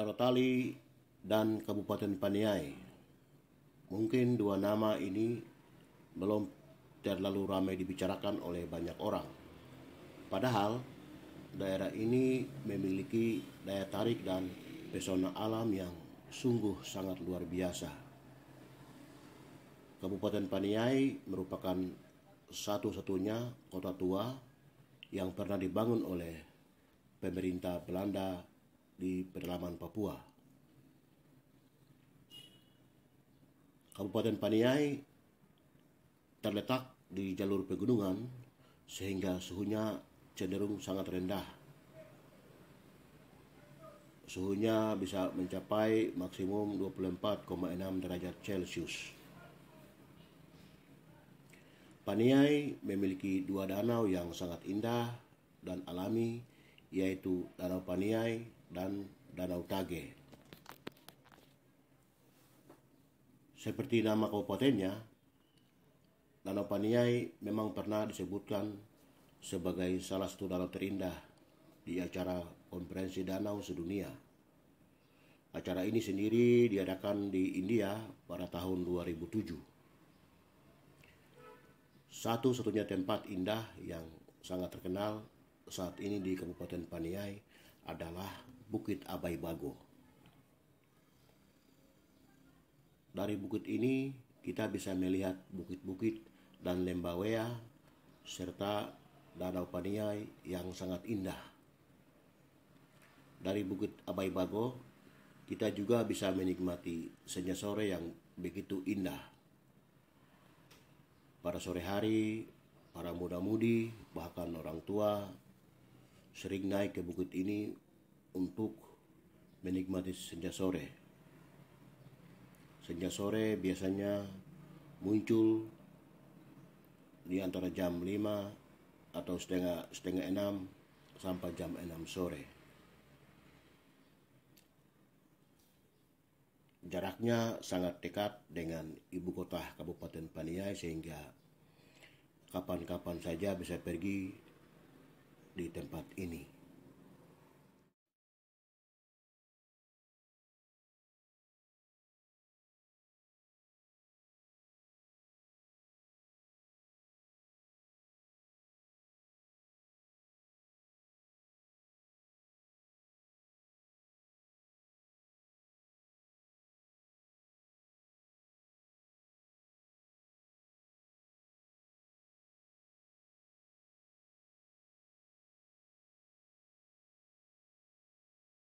Darotali dan Kabupaten Paniai. Mungkin dua nama ini belum terlalu ramai dibicarakan oleh banyak orang. Padahal daerah ini memiliki daya tarik dan pesona alam yang sungguh sangat luar biasa. Kabupaten Paniai merupakan satu-satunya kota tua yang pernah dibangun oleh pemerintah Belanda di pedalaman Papua. Kabupaten Paniai terletak di jalur pegunungan sehingga suhunya cenderung sangat rendah. Suhunya bisa mencapai maksimum 24,6 derajat Celcius. Paniai memiliki dua danau yang sangat indah dan alami yaitu Danau Paniai dan Danau Tage. Seperti nama kabupatennya, Danau Paniai memang pernah disebutkan sebagai salah satu danau terindah di acara konferensi danau sedunia. Acara ini sendiri diadakan di India pada tahun 2007 satu-satunya tempat indah yang sangat terkenal saat ini di Kabupaten Paniai adalah Bukit Abai Bago. Dari bukit ini kita bisa melihat bukit-bukit dan lembawea serta danau Paniai yang sangat indah. Dari Bukit Abai Bago kita juga bisa menikmati senja sore yang begitu indah. Pada sore hari, para muda-mudi, bahkan orang tua sering naik ke bukit ini untuk menikmati senja sore. Senja sore biasanya muncul di antara jam 5 atau setengah setengah 6 sampai jam 6 sore. Jaraknya sangat dekat dengan ibu kota Kabupaten Paniai sehingga kapan-kapan saja bisa pergi di tempat ini.